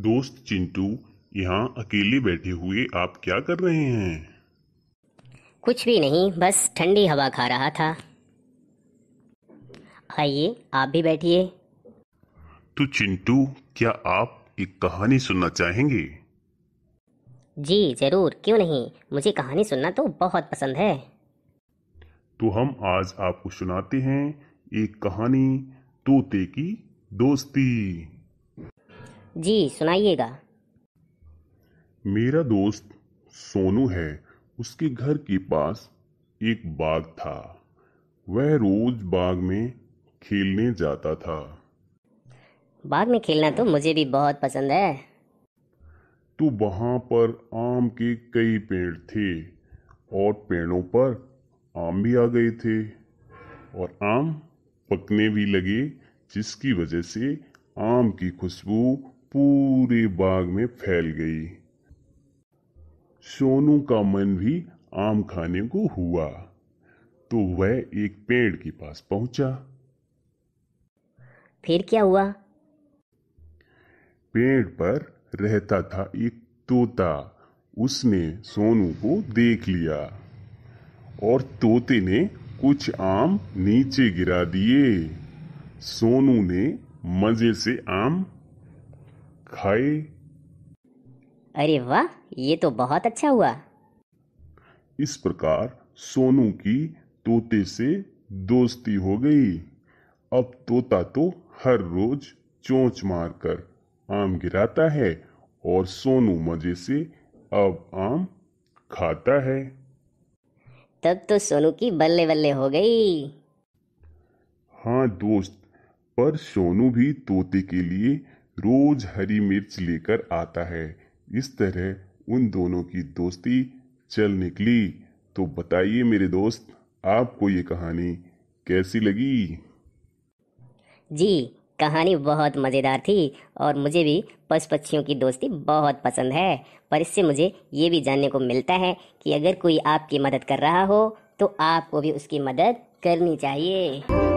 दोस्त चिंटू यहाँ अकेले बैठे हुए आप क्या कर रहे हैं कुछ भी नहीं बस ठंडी हवा खा रहा था आइए आप भी बैठिए तो चिंटू क्या आप एक कहानी सुनना चाहेंगे जी जरूर क्यों नहीं मुझे कहानी सुनना तो बहुत पसंद है तो हम आज आपको सुनाते हैं एक कहानी तोते की दोस्ती जी सुनाइएगा मेरा दोस्त सोनू है उसके घर के पास एक बाग था वह रोज बाग में खेलने जाता था बाग में खेलना तो मुझे भी बहुत पसंद है तो वहां पर आम के कई पेड़ थे और पेड़ों पर आम भी आ गए थे और आम पकने भी लगे जिसकी वजह से आम की खुशबू पूरे बाग में फैल गई सोनू का मन भी आम खाने को हुआ तो वह एक पेड़ के पास पहुंचा फिर क्या हुआ पेड़ पर रहता था एक तोता उसने सोनू को देख लिया और तोते ने कुछ आम नीचे गिरा दिए सोनू ने मजे से आम खाई अरे वाह ये तो बहुत अच्छा हुआ इस प्रकार सोनू की तोते से दोस्ती हो गई अब तोता तो हर रोज चोंच मारकर आम गिराता है और सोनू मजे से अब आम खाता है तब तो सोनू की बल्ले बल्ले हो गई हाँ दोस्त पर सोनू भी तोते के लिए रोज हरी मिर्च लेकर आता है इस तरह उन दोनों की दोस्ती चल निकली तो बताइए मेरे दोस्त आपको ये कहानी कैसी लगी जी कहानी बहुत मज़ेदार थी और मुझे भी पशु पक्षियों की दोस्ती बहुत पसंद है पर इससे मुझे ये भी जानने को मिलता है कि अगर कोई आपकी मदद कर रहा हो तो आपको भी उसकी मदद करनी चाहिए